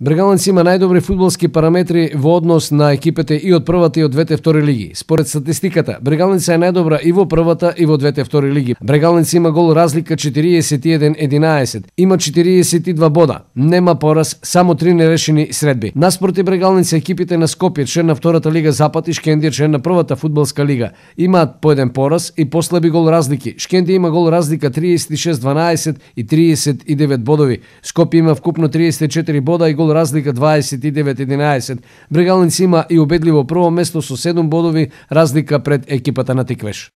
Брегаланци има најдобри фудбалски параметри во однос на екипите и од првата и од двете втори лиги. Според статистиката, Брегалница е најдобра и во првата и во двете втори лиги. Брегалница има гол разлика 41-11, има 42 бода, нема пораз, само три нерешени средби. Наспроти Брегалница екипите на Скопје, член на втората лига Запад и Шкендија, член на првата фудбалска лига, имаат по еден пораз и послаби гол разлики. Шкендија има гол разлика 36-12 и 39 бодови. Скопје има вкупно 34 бода и гол разлика 29-11. Брегалниц има и убедливо прво место со 7 бодови разлика пред екипата на Тиквеш.